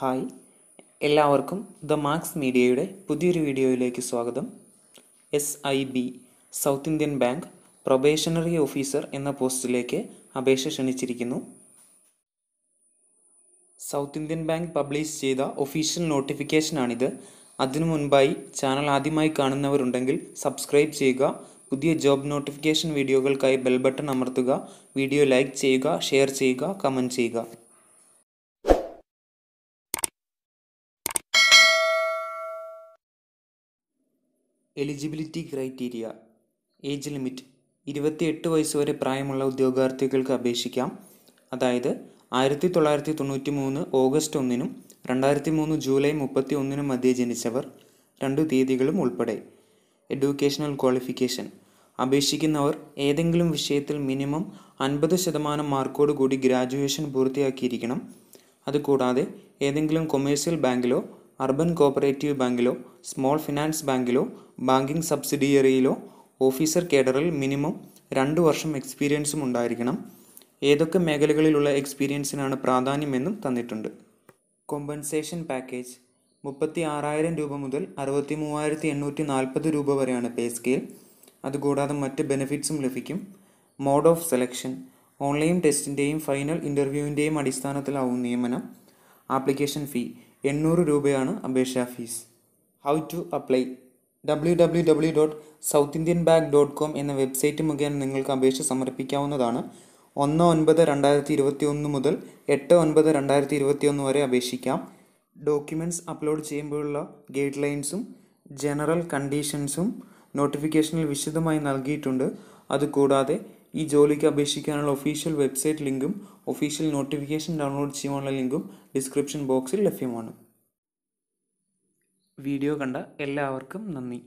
hi എല്ലാവർക്കും the max മീഡിയയുടെ പുതിയൊരു വീഡിയോയിലേക്ക് സ്വാഗതം S I B South Indian Bank probationary officer എന്ന പോസ്റ്റിലേക്ക് അപേക്ഷ ക്ഷണിച്ചിരിക്കുന്നു സൗത്ത് ഇന്ത്യൻ ബാങ്ക് പബ്ലിഷ് ചെയ്ത ഒഫീഷ്യൽ നോട്ടിഫിക്കേഷനാണിത് അതിനു മുൻപായി ചാനൽ ആദ്യമായി കാണുന്നവരുണ്ടെങ്കിൽ സബ്സ്ക്രൈബ് ചെയ്യുക പുതിയ ജോബ് നോട്ടിഫിക്കേഷൻ വീഡിയോകൾക്കായി ബെൽ ബട്ടൺ അമർത്തുക വീഡിയോ ലൈക്ക് ചെയ്യുക ഷെയർ ചെയ്യുക കമൻറ്റ് ചെയ്യുക എലിജിബിലിറ്റി ക്രൈറ്റീരിയ ഏജ് ലിമിറ്റ് ഇരുപത്തിയെട്ട് വയസ്സ് വരെ പ്രായമുള്ള ഉദ്യോഗാർത്ഥികൾക്ക് അപേക്ഷിക്കാം അതായത് ആയിരത്തി തൊള്ളായിരത്തി തൊണ്ണൂറ്റി മൂന്ന് ഓഗസ്റ്റ് ഒന്നിനും രണ്ടായിരത്തി മൂന്ന് ജൂലൈ മുപ്പത്തി ഒന്നിനും മധ്യേ ജനിച്ചവർ രണ്ടു തീയതികളും ഉൾപ്പെടെ എഡ്യൂക്കേഷണൽ ക്വാളിഫിക്കേഷൻ അപേക്ഷിക്കുന്നവർ ഏതെങ്കിലും വിഷയത്തിൽ മിനിമം അൻപത് ശതമാനം മാർക്കോട് കൂടി ഗ്രാജുവേഷൻ പൂർത്തിയാക്കിയിരിക്കണം അതുകൂടാതെ ഏതെങ്കിലും കൊമേഴ്സ്യൽ ബാങ്കിലോ അർബൻ കോപ്പറേറ്റീവ് ബാങ്കിലോ സ്മോൾ ഫിനാൻസ് ബാങ്കിലോ ബാങ്കിങ് സബ്സിഡിയറിയിലോ ഓഫീസർ കേഡറിൽ മിനിമം രണ്ട് വർഷം എക്സ്പീരിയൻസും ഉണ്ടായിരിക്കണം ഏതൊക്കെ മേഖലകളിലുള്ള എക്സ്പീരിയൻസിനാണ് പ്രാധാന്യമെന്നും തന്നിട്ടുണ്ട് കോമ്പൻസേഷൻ പാക്കേജ് മുപ്പത്തി ആറായിരം രൂപ മുതൽ അറുപത്തി മൂവായിരത്തി എണ്ണൂറ്റി നാൽപ്പത് രൂപ വരെയാണ് പേ സ്കെയിൽ അതുകൂടാതെ മറ്റ് ബെനിഫിറ്റ്സും ലഭിക്കും മോഡ് ഓഫ് സെലക്ഷൻ ഓൺലൈൻ ടെസ്റ്റിൻ്റെയും ഫൈനൽ ഇൻ്റർവ്യൂവിൻ്റെയും അടിസ്ഥാനത്തിലാവും നിയമനം ആപ്ലിക്കേഷൻ ഫീ എണ്ണൂറ് രൂപയാണ് അപേക്ഷാ fees how to apply W W W dot South Indian Bank dot com എന്ന വെബ്സൈറ്റ് മുഖേന നിങ്ങൾക്ക് അപേക്ഷ സമർപ്പിക്കാവുന്നതാണ് ഒന്ന് ഒൻപത് രണ്ടായിരത്തി ഇരുപത്തി ഒന്ന് മുതൽ എട്ട് ഒൻപത് രണ്ടായിരത്തി ഇരുപത്തി ഒന്ന് വരെ അപേക്ഷിക്കാം ഡോക്യുമെൻറ്റ്സ് അപ്ലോഡ് ചെയ്യുമ്പോഴുള്ള ഗൈഡ് ലൈൻസും ജനറൽ കണ്ടീഷൻസും നോട്ടിഫിക്കേഷനിൽ വിശദമായി നൽകിയിട്ടുണ്ട് അതുകൂടാതെ ഈ ജോലിക്ക് അപേക്ഷിക്കാനുള്ള ഒഫീഷ്യൽ വെബ്സൈറ്റ് ലിങ്കും ഒഫീഷ്യൽ നോട്ടിഫിക്കേഷൻ ഡൗൺലോഡ് ചെയ്യാനുള്ള ലിങ്കും ഡിസ്ക്രിപ്ഷൻ ബോക്സിൽ ലഭ്യമാണ് വീഡിയോ കണ്ട എല്ലാവർക്കും നന്ദി